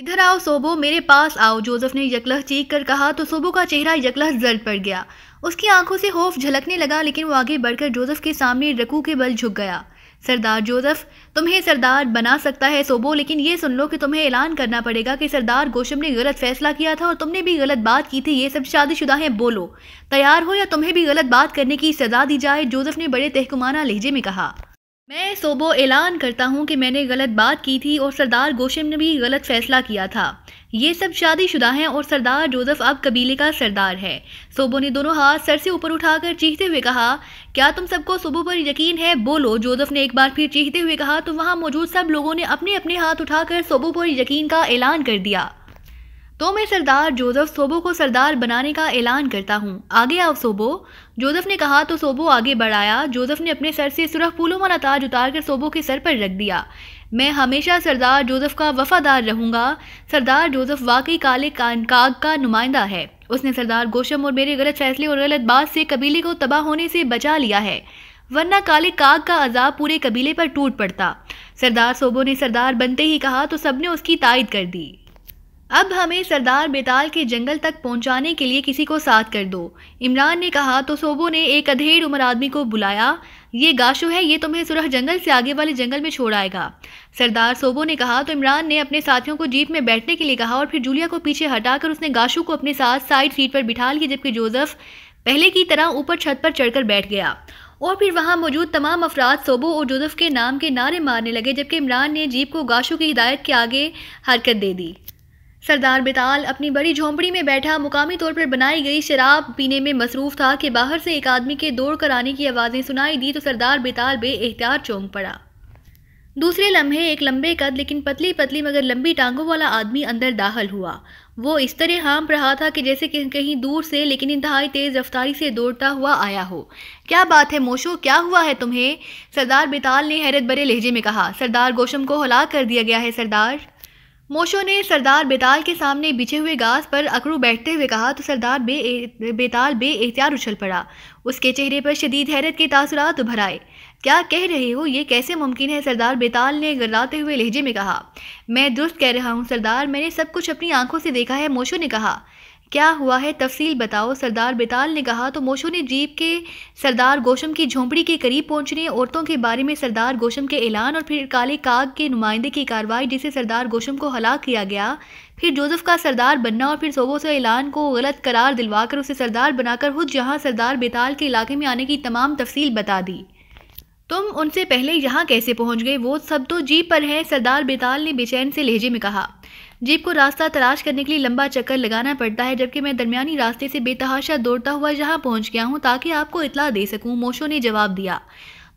इधर आओ सोबो मेरे पास आओ जोसेफ ने यकलह चीख कर कहा तो सोबो का चेहरा यकलह जर्द पड़ गया उसकी आंखों से होफ झलकने लगा लेकिन वो आगे बढ़कर जोसेफ के सामने रकू के बल झुक गया सरदार जोसेफ तुम्हें सरदार बना सकता है सोबो लेकिन ये सुन लो कि तुम्हें ऐलान करना पड़ेगा कि सरदार गोशम ने गलत फैसला किया था और तुमने भी गलत बात की थी ये सब शादीशुदा हैं बोलो तैयार हो या तुम्हें भी गलत बात करने की सजा दी जाए जोसेफ ने बड़े तहकुमाना लहजे में कहा मैं सोबो ऐलान करता हूँ कि मैंने गलत बात की थी और सरदार गोशिम ने भी गलत फैसला किया था ये सब शादीशुदा हैं और सरदार जोसेफ अब कबीले का सरदार है सोबो ने दोनों हाथ सर से ऊपर उठाकर चीखते हुए कहा क्या तुम सबको सोबो पर यकीन है बोलो जोसेफ ने एक बार फिर चीखते हुए कहा तो वहाँ मौजूद सब लोगों ने अपने अपने हाथ उठाकर सोबो पर यकीन का ऐलान कर दिया तो मैं सरदार जोसेफ सोबो को सरदार बनाने का ऐलान करता हूँ आगे आओ सोबो जोसेफ ने कहा तो सोबो आगे बढ़ाया जोसेफ ने अपने सर से सुरख फूलों वाला ताज उतार कर सोबो के सर पर रख दिया मैं हमेशा सरदार जोसेफ का वफादार रहूँगा सरदार जोसेफ वाकई काले कान काग का नुमाइंदा है उसने सरदार गोशम और मेरे गलत फैसले और गलत बात से कबीले को तबाह होने से बचा लिया है वरना काले काग का अजाब पूरे कबीले पर टूट पड़ता सरदार सोबो ने सरदार बनते ही कहा तो सबने उसकी तायद कर दी अब हमें सरदार बेताल के जंगल तक पहुंचाने के लिए किसी को साथ कर दो इमरान ने कहा तो सोबो ने एक अधेड़ उम्र आदमी को बुलाया ये गाशो है ये तुम्हें सुरह जंगल से आगे वाले जंगल में छोड़ आएगा सरदार सोबो ने कहा तो इमरान ने अपने साथियों को जीप में बैठने के लिए कहा और फिर जूलिया को पीछे हटाकर उसने गाशू को अपने साथ साइड सीट पर बिठा लिया जबकि जोसेफ पहले की तरह ऊपर छत पर चढ़कर बैठ गया और फिर वहाँ मौजूद तमाम अफराद सोबो और जोसेफ के नाम के नारे मारने लगे जबकि इमरान ने जीप को गाशू की हिदायत के आगे हरकत दे दी सरदार बेताल अपनी बड़ी झोंपड़ी में बैठा मुकामी तौर पर बनाई गई शराब पीने में मसरूफ था कि बाहर से एक आदमी के दौड़ कर आने की आवाज़ें सुनाई दी तो सरदार बेताल बे एहतियात चौंक पड़ा दूसरे लम्हे एक लंबे कद लेकिन पतली पतली मगर लंबी टांगों वाला आदमी अंदर दाखिल हुआ वो इस तरह हाँप रहा था कि जैसे कि कहीं दूर से लेकिन इंतहाई तेज़ रफ्तारी से दौड़ता हुआ आया हो क्या बात है मोशो क्या हुआ है तुम्हें सरदार बेताल ने हैरत भरे लहजे में कहा सरदार गोशम को हला कर दिया गया है सरदार मोशो ने सरदार बेताल के सामने बिछे हुए घास पर अकड़ू बैठते हुए कहा तो सरदार बे बेताल बे एहतियार उछल पड़ा उसके चेहरे पर शदीद हैरत के तासरात उभर आए क्या कह रहे हो ये कैसे मुमकिन है सरदार बेताल ने गर्राते हुए लहजे में कहा मैं दुरुस्त कह रहा हूँ सरदार मैंने सब कुछ अपनी आंखों से देखा है मोशो ने कहा क्या हुआ है तफसील बताओ सरदार बेताल ने कहा तो मोशो ने जीप के सरदार गोशम की झोंपड़ी के करीब पहुंचने औरतों के बारे में सरदार गोशम के ऐलान और फिर काले काग के नुमाइंदे की कार्रवाई जिसे सरदार गोशम को हलाक किया गया फिर जोसेफ का सरदार बनना और फिर सोबो से ऐलान को गलत करार दिलवाकर उसे सरदार बनाकर खुद जहाँ सरदार बेताल के इलाके में आने की तमाम तफसील बता दी तुम उनसे पहले यहाँ कैसे पहुँच गए वो सब तो जीप पर हैं सरदार बेताल ने बेचैन से लहजे में कहा जीप को रास्ता तलाश करने के लिए लंबा चक्कर लगाना पड़ता है जबकि मैं दरमियानी रास्ते से बेतहाशा दौड़ता हुआ यहाँ पहुँच गया हूँ ताकि आपको इतला दे सकूँ मोशो ने जवाब दिया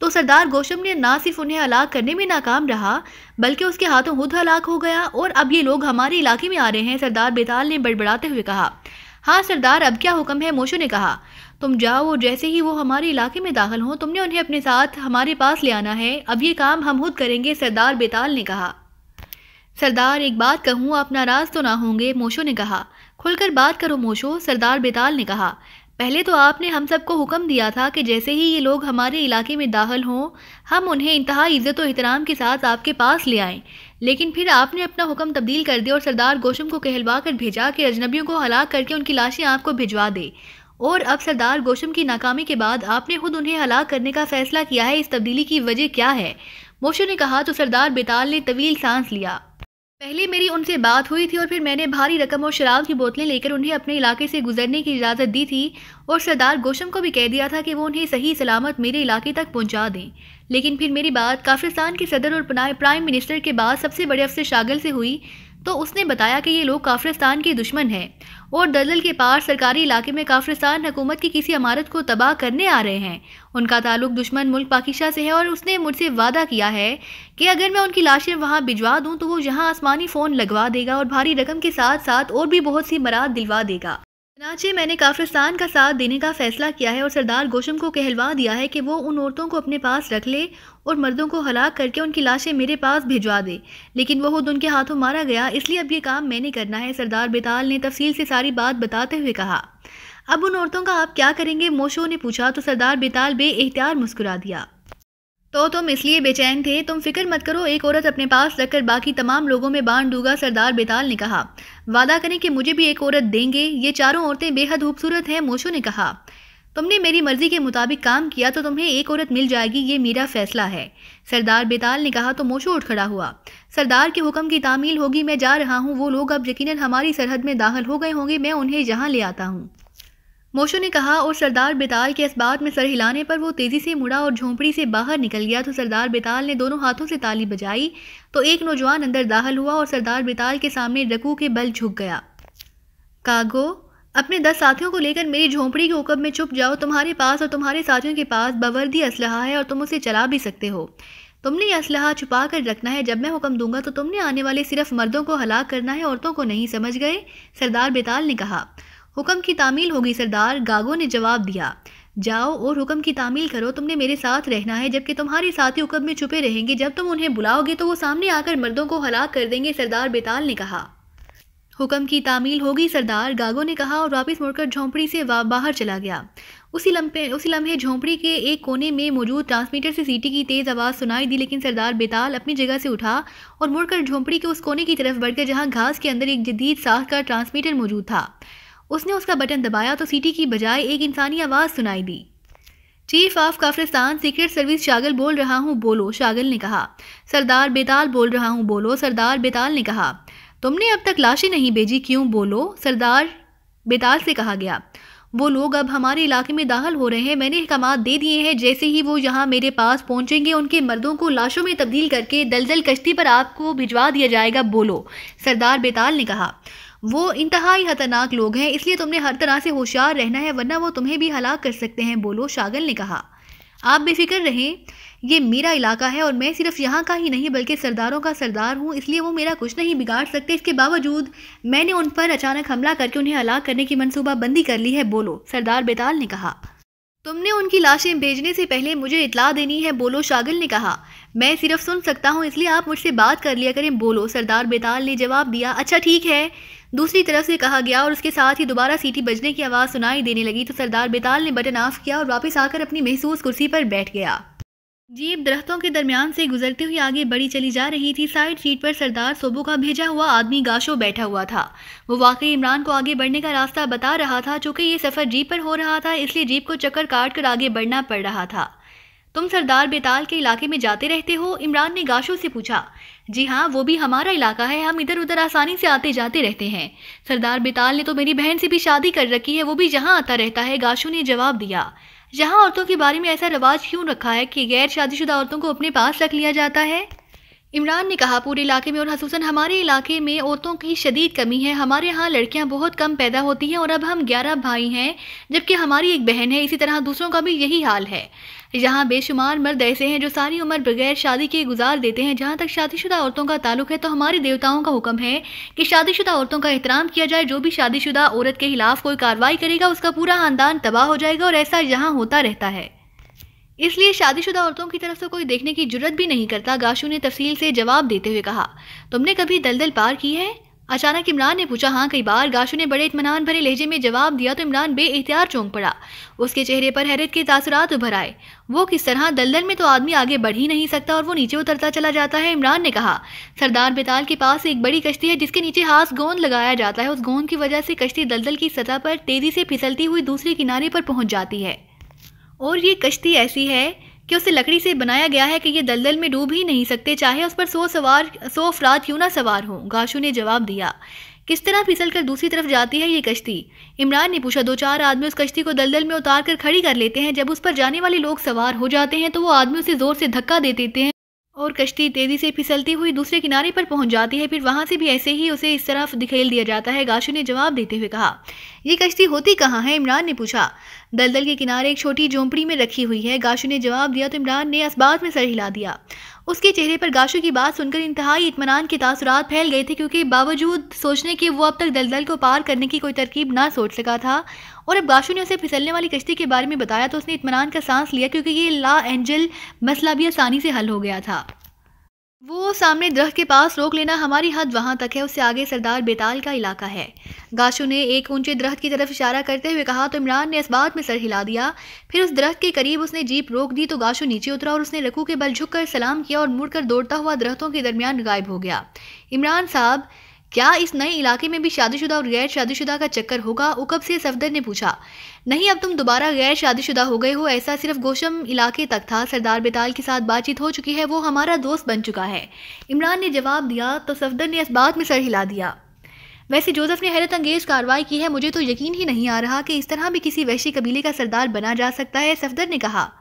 तो सरदार गोशम ने ना सिर्फ उन्हें हलाक करने में नाकाम रहा बल्कि उसके हाथों खुद हलाक हो गया और अब ये लोग हमारे इलाके में आ रहे हैं सरदार बेताल ने बड़बड़ाते हुए कहा हाँ सरदार अब क्या हुक्म है मोशो ने कहा तुम जाओ और जैसे ही वो हमारे इलाके में दाखिल हों तुमने उन्हें अपने साथ हमारे पास ले आना है अब ये काम हम खुद करेंगे सरदार बेताल ने कहा सरदार एक बात कहूँ आप नाराज तो ना होंगे मोशो ने कहा खुलकर बात करो मोशो सरदार बेताल ने कहा पहले तो आपने हम सबको हुक्म दिया था कि जैसे ही ये लोग हमारे इलाके में दाखिल हों हम उन्हें इंतहा इज़्ज़त और एहतराम के साथ आपके पास ले आएं लेकिन फिर आपने अपना हुक्म तब्दील कर दिया और सरदार गोशम को कहलवा कर भेजा कि अजनबियों को हलाक करके उनकी लाशें आपको भिजवा दे और अब सरदार गोशम की नाकामी के बाद आपने खुद उन्हें हलाक करने का फैसला किया है इस तब्दीली की वजह क्या है मोशो ने कहा तो सरदार बेताल ने तवील सांस लिया पहले मेरी उनसे बात हुई थी और फिर मैंने भारी रकम और शराब की बोतलें लेकर उन्हें अपने इलाके से गुजरने की इजाज़त दी थी और सरदार गोशम को भी कह दिया था कि वो उन्हें सही सलामत मेरे इलाके तक पहुंचा दें लेकिन फिर मेरी बात काफिस्तान के सदर और प्राइम मिनिस्टर के बाद सबसे बड़े अफसर शागल से हुई तो उसने बताया कि ये लोग काफ्रिस्तान के दुश्मन हैं और दलदल के पार सरकारी इलाके में काफ्रिस्तान हुकूमत की किसी इमारत को तबाह करने आ रहे हैं उनका ताल्लुक दुश्मन मुल्क पाकिस्तान से है और उसने मुझसे वादा किया है कि अगर मैं उनकी लाशें वहाँ भिजवा दूँ तो वो यहाँ आसमानी फ़ोन लगवा देगा और भारी रकम के साथ साथ और भी बहुत सी मराद दिलवा देगा रांची मैंने काफ्रिस्तान का साथ देने का फैसला किया है और सरदार गोशम को कहलवा दिया है कि वो उन औरतों को अपने पास रख ले और मर्दों को हलाक करके उनकी लाशें मेरे पास भिजवा दे लेकिन वह खुद उनके हाथों मारा गया इसलिए अब ये काम मैंने करना है सरदार बेताल ने तफसील से सारी बात बताते हुए कहा अब उन औरतों का आप क्या करेंगे मोशो ने पूछा तो सरदार बेताल बे एहतियार मुस्कुरा दिया तो तुम इसलिए बेचैन थे तुम फिक्र मत करो एक औरत अपने पास रखकर बाकी तमाम लोगों में बांट दूंगा सरदार बेताल ने कहा वादा करें कि मुझे भी एक औरत देंगे ये चारों औरतें बेहद खूबसूरत हैं मोशो ने कहा तुमने मेरी मर्जी के मुताबिक काम किया तो तुम्हें एक औरत मिल जाएगी ये मेरा फैसला है सरदार बेताल ने कहा तो मोशो उठ खड़ा हुआ सरदार के हुक्म की तामील होगी मैं जा रहा हूँ वो लोग अब यकीनन हमारी सरहद में दाखिल हो गए होंगे मैं उन्हें यहाँ ले आता हूँ मोशो ने कहा और सरदार बेताल के इस बात में सर हिलाने पर वो तेज़ी से मुड़ा और झोंपड़ी से बाहर निकल गया तो सरदार बेताल ने दोनों हाथों से ताली बजाई तो एक नौजवान अंदर दाखिल हुआ और सरदार बेताल के सामने रकू के बल झुक गया कागो अपने दस साथियों को लेकर मेरी झोंपड़ी के ओकब में छुप जाओ तुम्हारे पास और तुम्हारे साथियों के पास बवर्दी असलहा है और तुम उसे चला भी सकते हो तुमने यह असलहा छुपा कर रखना है जब मैं हुक्म दूंगा तो तुमने आने वाले सिर्फ मर्दों को हलाक करना है औरतों को नहीं समझ गए सरदार बेताल ने कहा हुक्म की तामील होगी सरदार गागो ने जवाब दिया जाओ और हुक्म की तामील करो तुमने मेरे साथ रहना है जबकि तुम्हारे साथी हुक्म में छुपे रहेंगे जब तुम उन्हें बुलाओगे तो वो सामने आकर मर्दों को हलाक कर देंगे सरदार बेताल ने कहा हुक्म की तामील होगी सरदार गागो ने कहा और वापस मुड़कर झोंपड़ी से बाहर चला गया उसी लम्पे उसी लम्हे झोंपड़ी के एक कोने में मौजूद ट्रांसमीटर से सीटी की तेज़ आवाज़ सुनाई दी लेकिन सरदार बेताल अपनी जगह से उठा और मुड़कर झोंपड़ी के उस कोने की तरफ बढ़ गया जहाँ घास के अंदर एक जदीद साख का ट्रांसमीटर मौजूद था उसने उसका बटन दबाया तो सीटी की बजाय एक इंसानी आवाज़ सुनाई दी chief of Kafristan secret service Shagal बोल रहा हूँ बोलो शागल ने कहा सरदार बेताल बोल रहा हूँ बोलो सरदार बेताल ने कहा तुमने अब तक लाशें नहीं भेजी क्यों बोलो सरदार बेताल से कहा गया वो लोग अब हमारे इलाके में दाखिल हो रहे हैं मैंने अहकाम दे दिए हैं जैसे ही वो यहाँ मेरे पास पहुँचेंगे उनके मर्दों को लाशों में तब्दील करके दलदल कश्ती पर आपको भिजवा दिया जाएगा बोलो सरदार बेताल ने कहा वो इंतहाई खतरनाक लोग हैं इसलिए तुमने हर तरह से होशियार रहना है वरना वो तुम्हें भी हलाक कर सकते हैं बोलो शागल ने कहा आप बेफिक्र रहें ये मेरा इलाका है और मैं सिर्फ यहाँ का ही नहीं बल्कि सरदारों का सरदार हूँ इसलिए वो मेरा कुछ नहीं बिगाड़ सकते इसके बावजूद मैंने उन पर अचानक हमला करके उन्हें हलाक करने की मनसूबा बंदी कर ली है बोलो सरदार बेताल ने कहा तुमने उनकी लाशें भेजने से पहले मुझे इतला देनी है बोलो शागिल ने कहा मैं सिर्फ सुन सकता हूँ इसलिए आप मुझसे बात कर लिया करें बोलो सरदार बेताल ने जवाब दिया अच्छा ठीक है दूसरी तरफ से कहा गया और उसके साथ ही दोबारा सीटी बजने की आवाज़ सुनाई देने लगी तो सरदार बेताल ने बटन ऑफ किया और वापस आकर अपनी महसूस कुर्सी पर बैठ गया जीप दरख्तों के दरमियान से गुजरते हुए आगे बढ़ी चली जा रही थी साइड सीट पर सरदार सोबो का भेजा हुआ आदमी गाशो बैठा हुआ था वो वाकई इमरान को आगे बढ़ने का रास्ता बता रहा था चूंकि ये सफ़र जीप पर हो रहा था इसलिए जीप को चक्कर काट कर आगे बढ़ना पड़ रहा था तुम सरदार बेताल के इलाके में जाते रहते हो इमरान ने गाशो से पूछा जी हाँ वो भी हमारा इलाका है हम इधर उधर आसानी से आते जाते रहते हैं सरदार बेताल ने तो मेरी बहन से भी शादी कर रखी है वो भी यहाँ आता रहता है गाशो ने जवाब दिया यहाँ औरतों के बारे में ऐसा रवाज क्यों रखा है कि गैर शादीशुदा औरतों को अपने पास रख लिया जाता है इमरान ने कहा पूरे इलाके में और खसूस हमारे इलाके में औरतों की शदीद कमी है हमारे यहाँ लड़कियाँ बहुत कम पैदा होती हैं और अब हम ग्यारह भाई हैं जबकि हमारी एक बहन है इसी तरह दूसरों का भी यही हाल है यहाँ बेशुमार मर्द ऐसे हैं जो सारी उम्र बगैर शादी के गुजार देते हैं जहाँ तक शादीशुदा औरतों का ताल्लुक है तो हमारे देवताओं का हुक्म है कि शादीशुदा औरतों का एहतराम किया जाए जो भी शादीशुदा औरत के खिलाफ कोई कार्रवाई करेगा उसका पूरा खानदान तबाह हो जाएगा और ऐसा यहाँ होता रहता है इसलिए शादीशुदा औरतों की तरफ से कोई देखने की जरूरत भी नहीं करता गाशू ने तफसील से जवाब देते हुए कहा तुमने कभी दलदल पार की है अचानक इमरान ने पूछा हाँ कई बार गाशु ने बड़े इतमान भरे लहजे में जवाब दिया तो इमरान बे एहतियार चौंक पड़ा उसके चेहरे पर हैरत के तासरात उभर आए वो किस तरह दलदल में तो आदमी आगे बढ़ ही नहीं सकता और वो नीचे उतरता चला जाता है इमरान ने कहा सरदार बेताल के पास एक बड़ी कश्ती है जिसके नीचे हाथ गोंद लगाया जाता है उस गोंद की वजह से कश्ती दलदल की सतह पर तेजी से फिसलती हुई दूसरे किनारे पर पहुंच जाती है और ये कश्ती ऐसी है कि उसे लकड़ी से बनाया गया है कि ये दलदल में डूब ही नहीं सकते चाहे उस पर सौ सवार सौ अफराद क्यों ना सवार हों गाशू ने जवाब दिया किस तरह फिसल कर दूसरी तरफ जाती है ये कश्ती इमरान ने पूछा दो चार आदमी उस कश्ती को दलदल में उतार कर खड़ी कर लेते हैं जब उस पर जाने वाले लोग सवार हो जाते हैं तो वो आदमी उसे ज़ोर से धक्का दे देते हैं और कश्ती तेज़ी से फिसलती हुई दूसरे किनारे पर पहुंच जाती है फिर वहां से भी ऐसे ही उसे इस तरफ दिखेल दिया जाता है गाशु ने जवाब देते हुए कहा यह कश्ती होती कहाँ है इमरान ने पूछा दलदल के किनारे एक छोटी झोंपड़ी में रखी हुई है गाशु ने जवाब दिया तो इमरान ने असबात में सर हिला दिया उसके चेहरे पर गाशु की बात सुनकर इंतहाई इतमान के तासरात फैल गए थे क्योंकि बावजूद सोचने के वो अब तक दलदल को पार करने की कोई तरकीब ना सोच सका था और अब गाशू ने उसे फिसलने वाली कश्ती के बारे में बताया तो उसने इतमान का सांस लिया क्योंकि ये ला एंजल मसला भी आसानी से हल हो गया था वो सामने दरख्त के पास रोक लेना हमारी हद वहाँ तक है उससे आगे सरदार बेताल का इलाका है गाशू ने एक ऊंचे दरख्त की तरफ इशारा करते हुए कहा तो इमरान ने इस बात में सर हिला दिया फिर उस दरख्त के करीब उसने जीप रोक दी तो गाशू नीचे उतरा और उसने रकू के बल झुक कर सलाम किया और मुड़कर दौड़ता हुआ दरख्तों के दरमियान गायब हो गया इमरान साहब क्या इस नए इलाके में भी शादीशुदा और गैर शादीशुदा का चक्कर होगा उकब से सफदर ने पूछा नहीं अब तुम दोबारा गैर शादीशुदा हो गए हो ऐसा सिर्फ गोशम इलाके तक था सरदार बेताल के साथ बातचीत हो चुकी है वो हमारा दोस्त बन चुका है इमरान ने जवाब दिया तो सफदर ने इस बात में सर हिला दिया वैसे जोसेफ ने हैरत अंगेज कार्रवाई की है मुझे तो यकीन ही नहीं आ रहा कि इस तरह भी किसी वैशी कबीले का सरदार बना जा सकता है सफदर ने कहा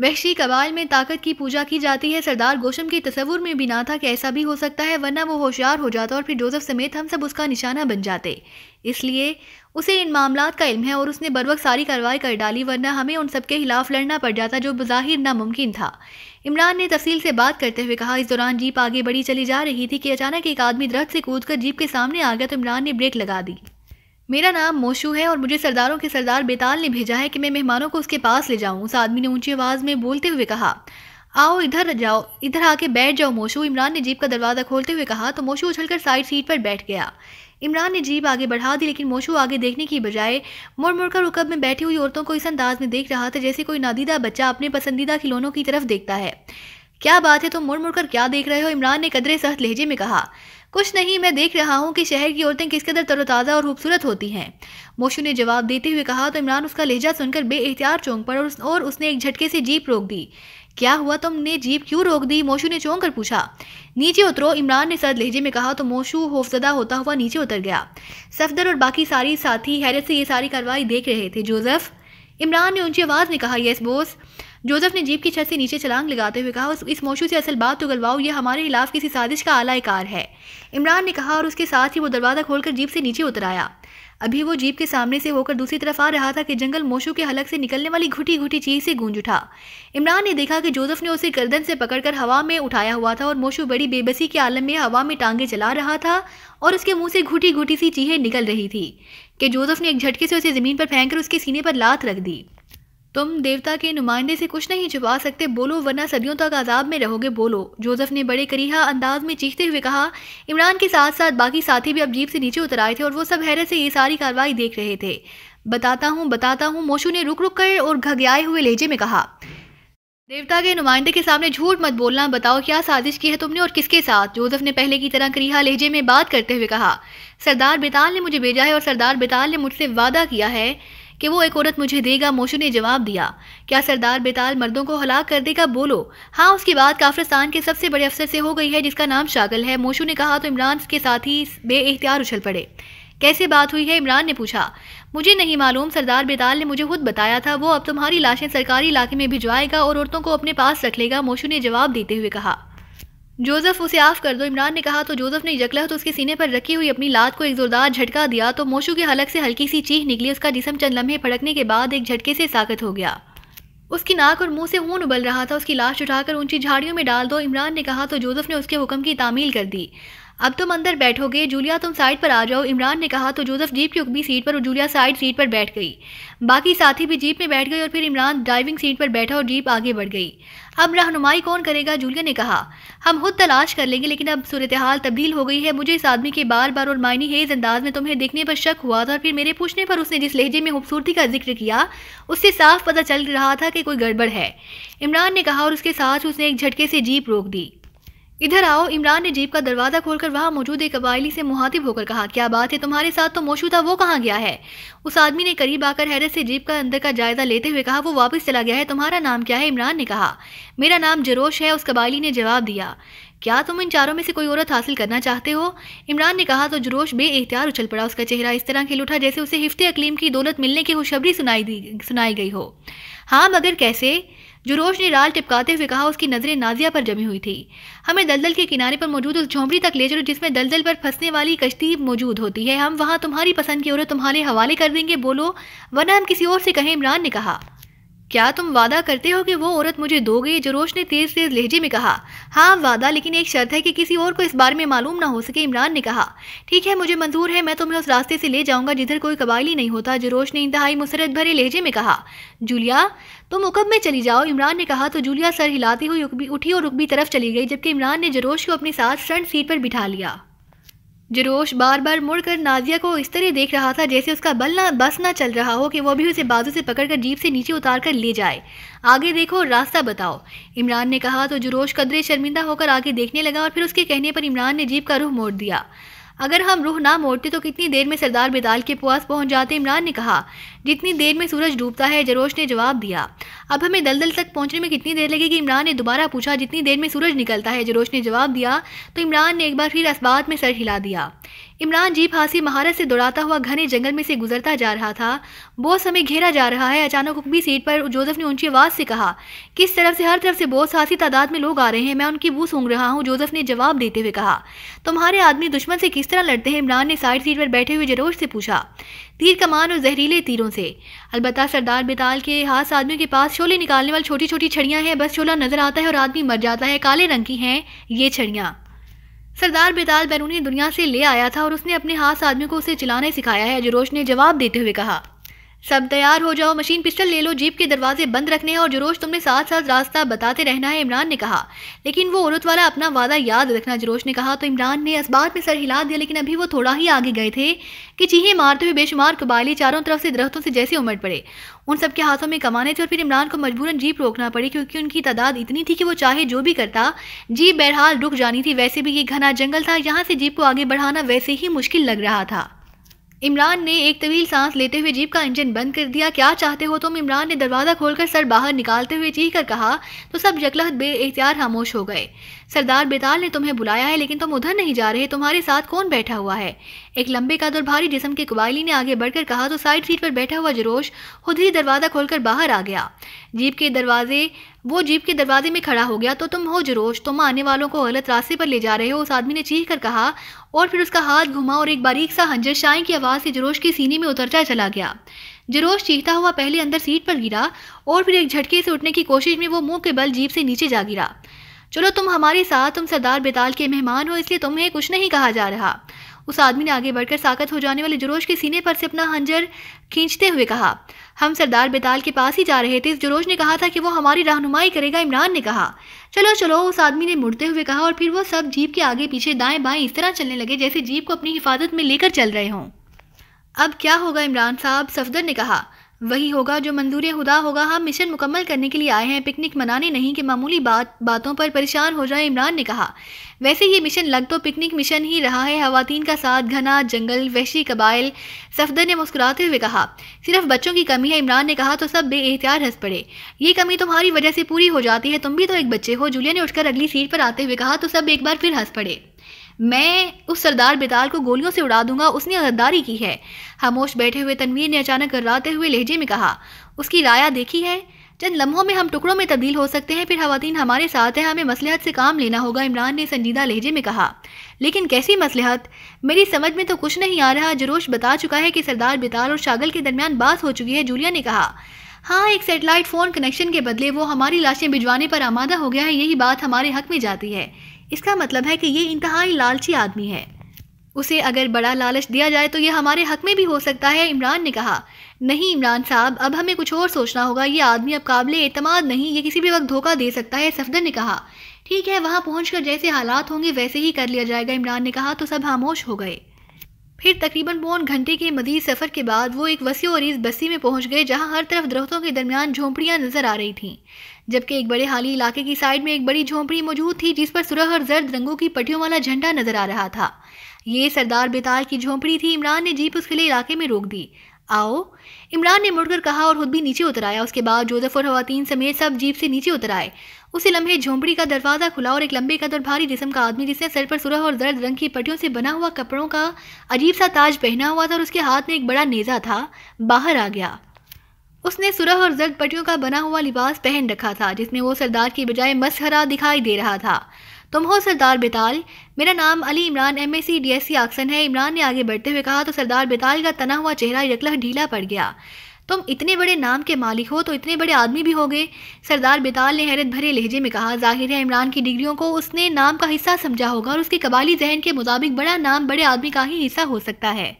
वहशी कबाल में ताकत की पूजा की जाती है सरदार गोशम के तस्वुर में भी ना था कि ऐसा भी हो सकता है वरना वो होशियार हो जाता और फिर जोसेफ समेत हम सब उसका निशाना बन जाते इसलिए उसे इन मामला का इल्म है और उसने बरवक सारी कार्रवाई कर डाली वरना हमें उन सबके खिलाफ लड़ना पड़ जाता जो बज़ाहिर नामुमकिन था इमरान ने तफसील से बात करते हुए कहा इस दौरान जीप आगे बढ़ी चली जा रही थी कि अचानक एक आदमी दरख्त से कूद कर जीप के सामने आ गया तो इमरान ने ब्रेक लगा दी मेरा नाम मोशू है और मुझे सरदारों के सरदार बेताल ने भेजा है कि मैं मेहमानों को उसके पास ले जाऊं उस आदमी ने ऊंची आवाज़ में बोलते हुए कहा आओ इधर जाओ इधर आके बैठ जाओ मोशू इमरान ने जीप का दरवाज़ा खोलते हुए कहा तो मोशू उछलकर साइड सीट पर बैठ गया इमरान ने जीप आगे बढ़ा दी लेकिन मोशू आगे देखने की बजाय मुड़ मुड़कर रुकब में बैठी हुई औरतों को इस अंदाज में देख रहा था जैसे कोई नादीदा बच्चा अपने पसंदीदा खिलौनों की तरफ देखता है क्या बात है तुम तो मुड़ मुड़कर क्या देख रहे हो इमरान ने कदरे सहत लहजे में कहा कुछ नहीं मैं देख रहा हूँ कि शहर की औरतें किस कदर तरोताज़ा और खूबसूरत होती हैं मोशू ने जवाब देते हुए कहा तो इमरान उसका लहजा सुनकर बे बेएहतियात चौंक पड़ा और, उस, और उसने एक झटके से जीप रोक दी क्या हुआ तुमने जीप क्यों रोक दी मोशू ने चौंक कर पूछा नीचे उतरो इमरान ने सर लहजे में कहा तो मोशू होफजदा होता हुआ नीचे उतर गया सफदर और बाकी सारी साथी हैरत से ये सारी कार्रवाई देख रहे थे जोजफ़ इमरान ने ऊंची आवाज़ में कहा यस बोस जोसेफ ने जीप की छत से नीचे छलांग लगाते हुए कहा इस मोशू से असल बात तो गलवाओ यह हमारे खिलाफ किसी साजिश का आला कार है इमरान ने कहा और उसके साथ ही वो दरवाज़ा खोलकर जीप से नीचे उतर आया अभी वो जीप के सामने से होकर दूसरी तरफ आ रहा था कि जंगल मोशू के हलक से निकलने वाली घुटी घुटी चीज से गूंज उठा इमरान ने देखा कि जोसेफ ने उसे गर्दन से पकड़कर हवा में उठाया हुआ था और मोशू बड़ी बेबसी के आलम में हवा में टांगे चला रहा था और उसके मुंह से घुटी घुटी सी चीहें निकल रही थी कि जोसेफ ने एक झटके से उसे ज़मीन पर फेंक कर उसके सीने पर लात रख दी तुम देवता के नुमाइंदे से कुछ नहीं छुपा सकते बोलो वरना सदियों तक आजाब में रहोगे बोलो जोसेफ ने बड़े करीहा अंदाज में चीखते हुए कहा इमरान के साथ साथ बाकी साथी भी अब जीप से नीचे उतर आए थे और वो सब हैरत से ये सारी कार्रवाई देख रहे थे बताता हूँ बताता हूँ मोशू ने रुक रुक कर और घगयाए हुए लहजे में कहा देवता के नुमाइंदे के सामने झूठ मत बोलना बताओ क्या साजिश की है तुमने और किसके साथ जोसेफ ने पहले की तरह करीहा लहजे में बात करते हुए कहा सरदार बेताल ने मुझे भेजा है और सरदार बेताल ने मुझसे वादा किया है कि वो एक औरत मुझे देगा मोशू ने जवाब दिया क्या सरदार बेताल मर्दों को हलाक कर देगा बोलो हाँ उसकी बात काफ्रिस्तान के सबसे बड़े अफसर से हो गई है जिसका नाम शागल है मोशू ने कहा तो इमरान के साथ ही बे उछल पड़े कैसे बात हुई है इमरान ने पूछा मुझे नहीं मालूम सरदार बेताल ने मुझे खुद बताया था वो अब तुम्हारी लाशें सरकारी इलाके में भिजवाएगा और औरतों को अपने पास रख लेगा मोशू ने जवाब देते हुए कहा जोसेफ उसे आफ कर दो इमरान ने कहा तो जोसेफ ने जकलहत तो उसके सीने पर रखी हुई अपनी लात को एक जोरदार झटका दिया तो मोशू के हलक से हल्की सी चीख निकली उसका जिसम चंद लम्हे फड़कने के बाद एक झटके से साकत हो गया उसकी नाक और मुंह से ऊन उबल रहा था उसकी लाश उठाकर ऊंची झाड़ियों में डाल दो इमरान ने कहा तो जोसेफ ने उसके हुक्म की तामील कर दी अब तुम अंदर बैठोगे जूलिया तुम साइड पर आ जाओ इमरान ने कहा तो जोसेफ जीप की उकबी सीट पर और जूलिया साइड सीट पर बैठ गई बाकी साथी भी जीप में बैठ गई और फिर इमरान ड्राइविंग सीट पर बैठा और जीप आगे बढ़ गई अब रहनुमाई कौन करेगा जूलिया ने कहा हम खुद तलाश कर लेंगे लेकिन अब सूरत हाल तब्दील हो गई है मुझे इस आदमी के बार बार और मायनी हेज अंदाज में तुम्हें देखने पर शक हुआ था और फिर मेरे पूछने पर उसने जिस लहजे में खूबसूरती का जिक्र किया उससे साफ पता चल रहा था कि कोई गड़बड़ है इमरान ने कहा और उसके साथ उसने एक झटके से जीप रोक दी इधर आओ इमरान ने जीप का दरवाज़ा खोलकर वहाँ मौजूद एक कबायली से मुहातिब होकर कहा क्या बात है तुम्हारे साथ तो मोशू था वो कहाँ गया है उस आदमी ने करीब आकर हैरत से जीप का अंदर का जायजा लेते हुए कहा वो वापस चला गया है तुम्हारा नाम क्या है इमरान ने कहा मेरा नाम जरोश है उस कबायली ने जवाब दिया क्या तुम इन चारों में से कोई औरत हासिल करना चाहते हो इमरान ने कहा तो जरोश बे एहतियार उछल पड़ा उसका चेहरा इस तरह खिल उठा जैसे उसे हिफ्ते अकलीम की दौलत मिलने की खुशबरी सुनाई दी सुनाई गई हो हाँ मगर कैसे जुरोश ने राल टिपकाते हुए कहा उसकी नज़रें नाजिया पर जमी हुई थी हमें दलदल के किनारे पर मौजूद उस झोंपड़ी तक ले चलो जिसमें दलदल पर फंसने वाली कश्ती मौजूद होती है हम वहाँ तुम्हारी पसंद की औरत तुम्हारे हवाले कर देंगे बोलो वरना हम किसी और से कहें इमरान ने कहा क्या तुम वादा करते हो कि वो औरत मुझे दोगे जरोश ने तेज तेज लहजे में कहा हाँ वादा लेकिन एक शर्त है कि किसी और को इस बारे में मालूम ना हो सके इमरान ने कहा ठीक है मुझे मंजूर है मैं तुम्हें उस रास्ते से ले जाऊंगा जिधर कोई कबायली नहीं होता जरोश ने इंतहाई मुसरत भरे लहजे में कहा जूलिया तुम उकब में चली जाओ इमरान ने कहा तो जूलिया सर हिलाती हुई उठी और रुकबी तरफ चली गई जबकि इमरान ने जरोश को अपने साथ फ्रंट सीट पर बिठा लिया जरोश बार बार मुड़कर नाजिया को इस तरह देख रहा था जैसे उसका बल ना बस ना चल रहा हो कि वो भी उसे बाजू से पकड़कर जीप से नीचे उतार कर ले जाए आगे देखो रास्ता बताओ इमरान ने कहा तो जरोश कदरे शर्मिंदा होकर आगे देखने लगा और फिर उसके कहने पर इमरान ने जीप का रुख मोड़ दिया अगर हम रूह ना मोड़ते तो कितनी देर में सरदार बेदाल के पास पहुंच जाते इमरान ने कहा जितनी देर में सूरज डूबता है जरोश ने जवाब दिया अब हमें दलदल तक पहुंचने में कितनी देर लगेगी इमरान ने दोबारा पूछा जितनी देर में सूरज निकलता है जरोश ने जवाब दिया तो इमरान ने एक बार फिर इस बात में सर हिला दिया इमरान जीप हासी महारत से दौड़ाता हुआ घने जंगल में से गुजरता जा रहा था बोस हमें घेरा जा रहा है अचानक हुक्मी सीट पर जोसेफ ने ऊंची आवाज़ से कहा किस तरफ से हर तरफ से बोस हासी तादाद में लोग आ रहे हैं मैं उनकी बू सूंघ रहा हूँ जोसेफ ने जवाब देते हुए कहा तुम्हारे आदमी दुश्मन से किस तरह लड़ते हैं इमरान ने साइड सीट पर बैठे हुए जरोश से पूछा तीर कमान और जहरीले तीरों से अलबत् सरदार बेताल के हाथ आदमियों के पास छोले निकालने वाली छोटी छोटी छड़ियाँ हैं बस छोला नजर आता है और आदमी मर जाता है काले रंग की हैं ये छड़ियाँ सरदार बेताल बैरूनी दुनिया से ले आया था और उसने अपने हाथ आदमी को उसे चलाने सिखाया है अजरोश ने जवाब देते हुए कहा सब तैयार हो जाओ मशीन पिस्टल ले लो जीप के दरवाजे बंद रखने और जरोश तुमने साथ साथ रास्ता बताते रहना है इमरान ने कहा लेकिन वो औरत वाला अपना वादा याद रखना जरोश ने कहा तो इमरान ने बात में सर हिला दिया लेकिन अभी वो थोड़ा ही आगे गए थे कि चीहे मारते हुए बेशुमार कबायली चारों तरफ से दरख्तों से जैसे उमड़ पड़े उन सबके हाथों में कमाने थे और फिर इमरान को मजबूरन जीप रोकना पड़ी क्योंकि उनकी तादाद इतनी थी कि वो चाहे जो भी करता जीप बहरहाल रुक जानी थी वैसे भी ये घना जंगल था यहाँ से जीप को आगे बढ़ाना वैसे ही मुश्किल लग रहा था इमरान ने एक तवील सांस लेते हुए जीप का इंजन बंद कर दिया क्या चाहते हो तुम तो इमरान ने दरवाज़ा खोलकर सर बाहर निकालते हुए चीख कर कहा तो सब जकलहत बे एख्तियार खामोश हो गए सरदार बेताल ने तुम्हें बुलाया है लेकिन तुम उधर नहीं जा रहे तुम्हारे साथ कौन बैठा हुआ है एक लंबे का और भारी जिसम के कबायली ने आगे बढ़कर कहा तो साइड सीट पर बैठा हुआ जरोश खुद ही दरवाज़ा खोलकर बाहर आ गया जीप के दरवाजे वो जीप के दरवाजे में खड़ा हो गया तो तुम हो जरोश तुम आने वालों को गलत रास्ते पर ले जा रहे हो उस आदमी ने चीख कर कहा और फिर उसका हाथ घुमा और एक बारीक सा हंजर शाइन की आवाज़ से जरोश के सीने में उतरता चला गया जरोश चीखता हुआ पहले अंदर सीट पर गिरा और फिर एक झटके से उठने की कोशिश में वो मुंह के बल जीप से नीचे जा गिरा चलो तुम हमारे साथ तुम सरदार बेताल के मेहमान हो इसलिए तुम्हें कुछ नहीं कहा जा रहा उस आदमी ने आगे बढ़कर साकत हो जाने वाले जुरोश के सीने पर से अपना हंजर खींचते हुए कहा हम सरदार बेताल के पास ही जा रहे थे इस जुरोश ने कहा था कि वो हमारी रहनुमाई करेगा इमरान ने कहा चलो चलो उस आदमी ने मुड़ते हुए कहा और फिर वो सब जीप के आगे पीछे दाएं बाएं इस तरह चलने लगे जैसे जीप को अपनी हिफाजत में लेकर चल रहे हों अब क्या होगा इमरान साहब सफदर ने कहा वही होगा जो मंजूर हुदा होगा हम हाँ, मिशन मुकम्मल करने के लिए आए हैं पिकनिक मनाने नहीं कि मामूली बात बातों पर परेशान हो जाए इमरान ने कहा वैसे ये मिशन लग तो पिकनिक मिशन ही रहा है खातन का साथ घना जंगल वहशी कबाइल सफदर ने मुस्कुराते हुए कहा सिर्फ बच्चों की कमी है इमरान ने कहा तो सब बे एहतियात हंस पड़े ये कमी तुम्हारी वजह से पूरी हो जाती है तुम भी तो एक बच्चे हो जूलिया ने उठकर अगली सीट पर आते हुए कहा तो सब एक बार फिर हंस पड़े मैं उस सरदार बेताल को गोलियों से उड़ा दूंगा उसने गद्दारी की है खामोश बैठे हुए तनवीर ने अचानक गर्राते हुए लहजे में कहा उसकी राया देखी है चंद लम्हों में हम टुकड़ों में तब्दील हो सकते हैं फिर खातन हमारे साथ हैं हमें मसलहत से काम लेना होगा इमरान ने संजीदा लहजे में कहा लेकिन कैसी मसलहत मेरी समझ में तो कुछ नहीं आ रहा जरोश बता चुका है कि सरदार बेताल और शागल के दरमियान बात हो चुकी है जूलिया ने कहा हाँ एक सेटेलाइट फ़ोन कनेक्शन के बदले वो हमारी लाशें भिजवाने पर आमादा हो गया है यही बात हमारे हक में जाती है इसका मतलब है कि ये इंतहाई लालची आदमी है उसे अगर बड़ा लालच दिया जाए तो ये हमारे हक में भी हो सकता है इमरान ने कहा नहीं इमरान साहब अब हमें कुछ और सोचना होगा ये आदमी अब काबिल एतमाद नहीं ये किसी भी वक्त धोखा दे सकता है सफदर ने कहा ठीक है वहाँ पहुँच जैसे हालात होंगे वैसे ही कर लिया जाएगा इमरान ने कहा तो सब खामोश हो गए फिर तकरीबन पौन घंटे के मजीद सफ़र के बाद वो एक वसी और बस्ती में पहुंच गए जहां हर तरफ दरख्तों के दरमियान झोंपड़ियां नज़र आ रही थीं जबकि एक बड़े हाली इलाके की साइड में एक बड़ी झोंपड़ी मौजूद थी जिस पर सुरह और जर्द रंगों की पट्टियों वाला झंडा नजर आ रहा था ये सरदार बेताल की झोंपड़ी थी इमरान ने जीप उसके लिए इलाके में रोक दी आओ इमरान ने मुड़कर कहा और खुद भी नीचे उतर आया उसके बाद जोजफ और खातन समेत सब जीप से नीचे उतर आए उसी लम्हे झोंपड़ी का दरवाज़ा खुला और एक लंबे कद और भारी जिसम का आदमी जिसने सर पर सुरह और दर्द रंग की पट्टियों से बना हुआ कपड़ों का अजीब सा ताज पहना हुआ था और उसके हाथ में एक बड़ा नेज़ा था बाहर आ गया उसने सुरह और जर्द पट्टियों का बना हुआ लिबास पहन रखा था जिसमें वो सरदार की बजाय मसहरा दिखाई दे रहा था तुम हो सरदार बेताल मेरा नाम Ali Imran M S C D S C Oxon है इमरान ने आगे बढ़ते हुए कहा तो सरदार बेताल का तना हुआ चेहरा यकलह ढीला पड़ गया तुम इतने बड़े नाम के मालिक हो तो इतने बड़े आदमी भी हो गए सरदार बेताल ने हैरत भरे लहजे में कहा जाहिर है इमरान की डिग्रियों को उसने नाम का हिस्सा समझा होगा और उसके कबाली जहन के मुताबिक बड़ा नाम बड़े आदमी का ही हिस्सा हो सकता है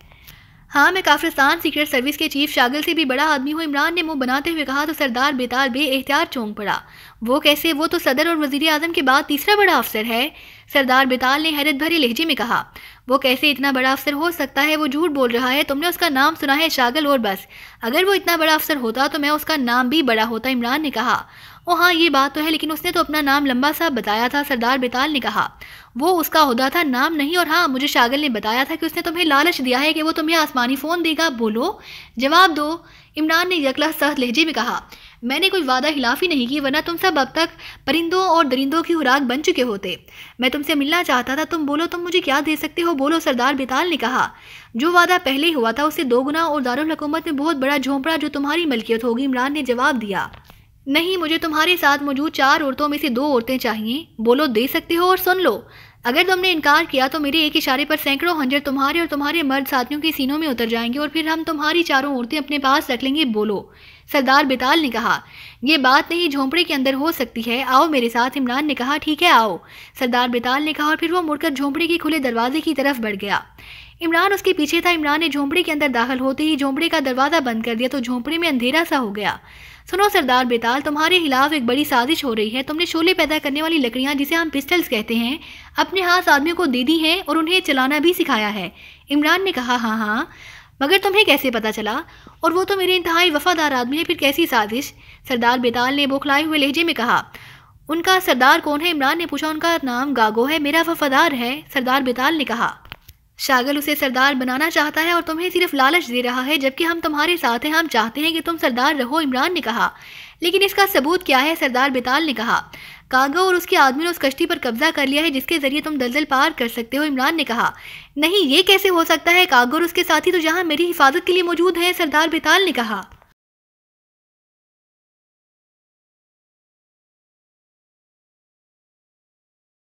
हाँ मैं काफ्रिस्तान सीक्रेट सर्विस के चीफ शागिल से भी बड़ा आदमी हूँ इमरान ने मुंह बनाते हुए कहा तो सरदार बेताल बे एहतियात चौंक पड़ा वो कैसे वो तो सदर और वजीर आजम के बाद तीसरा बड़ा अफसर है सरदार बेताल ने हैरत भरे लहजे में कहा वो कैसे इतना बड़ा अफसर हो सकता है वो झूठ बोल रहा है तुमने उसका नाम सुना है शागल और बस अगर वो इतना बड़ा अफसर होता तो मैं उसका नाम भी बड़ा होता इमरान ने कहा ओ हाँ ये बात तो है लेकिन उसने तो अपना नाम लंबा सा बताया था सरदार बेताल ने कहा वो उसका उहदा था नाम नहीं और हाँ मुझे शागल ने बताया था कि उसने तुम्हें लालच दिया है कि वो तुम्हें आसमानी फ़ोन देगा बोलो जवाब दो इमरान ने यकला सख्त लहजे में कहा मैंने कोई वादा हिलाफी नहीं की वरना तुम सब अब तक परिंदों और दरिंदों की खुराक बन चुके होते मैं तुमसे मिलना चाहता था तुम बोलो तुम मुझे क्या दे सकते हो बोलो सरदार बेताल ने कहा जो वादा पहले हुआ था उससे दोगुना और दारकूमत में बहुत बड़ा झोंपड़ा जो तुम्हारी मलकियत होगी इमरान ने जवाब दिया नहीं मुझे तुम्हारे साथ मौजूद चार औरतों में से दो औरतें चाहिए बोलो दे सकते हो और सुन लो अगर तुमने इनकार किया तो मेरे एक इशारे पर सैकड़ों हंजर तुम्हारे और तुम्हारे मर्द साथियों के सीनों में उतर जाएंगे और फिर हम तुम्हारी चारों औरतें अपने पास रख लेंगे बोलो सरदार बेताल ने कहा यह बात नहीं झोंपड़े के अंदर हो सकती है आओ मेरे साथ इमरान ने कहा ठीक है आओ सरदार बेताल ने कहा और फिर वो मुड़कर झोंपड़े के खुले दरवाजे की तरफ बढ़ गया इमरान उसके पीछे था इमरान ने झोंपड़े के अंदर दाखिल होते ही झोंपड़े का दरवाज़ा बंद कर दिया तो झोंपड़े में अंधेरा सा हो गया सुनो सरदार बेताल तुम्हारे खिलाफ एक बड़ी साजिश हो रही है तुमने शोले पैदा करने वाली लकड़ियाँ जिसे हम पिस्टल्स कहते हैं अपने हाथ आदमियों को दे दी हैं और उन्हें चलाना भी सिखाया है इमरान ने कहा हाँ हाँ मगर तुम्हें कैसे पता चला और वो तो मेरे इंतहाई वफादार आदमी है फिर कैसी साजिश सरदार बेताल ने बौखलाए हुए लहजे में कहा उनका सरदार कौन है इमरान ने पूछा उनका नाम गागो है मेरा वफादार है सरदार बेताल ने कहा शागल उसे सरदार बनाना चाहता है और तुम्हें सिर्फ लालच दे रहा है जबकि हम तुम्हारे साथ हैं हम चाहते हैं कि तुम सरदार रहो इमरान ने कहा लेकिन इसका सबूत क्या है सरदार बेताल ने कहा कागो और उसके आदमी ने उस कश्ती पर कब्जा कर लिया है जिसके जरिए तुम दलदल पार कर सकते हो इमरान ने कहा नहीं ये कैसे हो सकता है कागो और उसके साथी तो जहाँ मेरी हिफाजत के लिए मौजूद हैं सरदार बेताल ने कहा